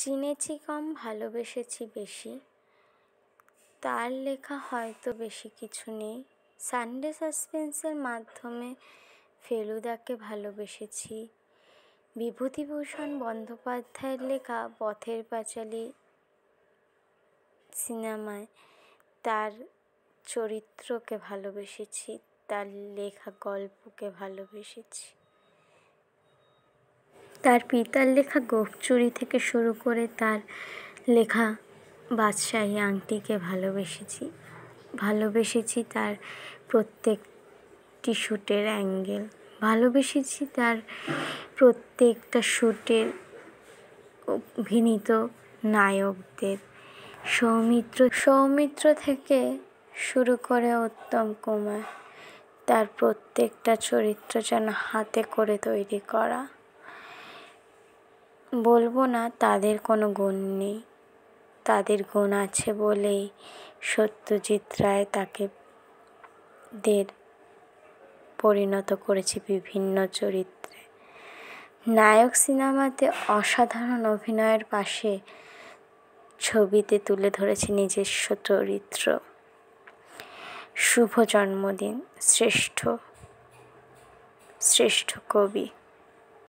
চিনেছি কম ভালোবেসেছি বেশি তার লেখা হয়তো বেশি কিছু নেই সানডে সাসপেন্সের মাধ্যমে ফেলুদাকে ভালোবেসেছি বিভূতিভূষণ বন্দ্যোপাধ্যায়ের লেখা পথের পাঁচালী সিনেমায় তার চরিত্রকে ভালোবেসেছি তার লেখা গল্পকে ভালোবেসেছি তার পিতার লেখা গোপচুরি থেকে শুরু করে তার লেখা বাদশাহী আংটিকে ভালোবেসেছি ভালোবেসেছি তার প্রত্যেকটি শ্যুটের অ্যাঙ্গেল ভালোবেসেছি তার প্রত্যেকটা শ্যুটের অভিনীত নায়কদের সৌমিত্র সৌমিত্র থেকে শুরু করে উত্তম কুমার তার প্রত্যেকটা চরিত্র যেন হাতে করে তৈরি করা বলবো না তাদের কোনো গুণ নেই তাদের গুণ আছে বলেই সত্যজিৎ রায় তাকে দের পরিণত করেছে বিভিন্ন চরিত্রে নায়ক সিনেমাতে অসাধারণ অভিনয়ের পাশে ছবিতে তুলে ধরেছে নিজস্ব চরিত্র শুভ জন্মদিন শ্রেষ্ঠ শ্রেষ্ঠ কবি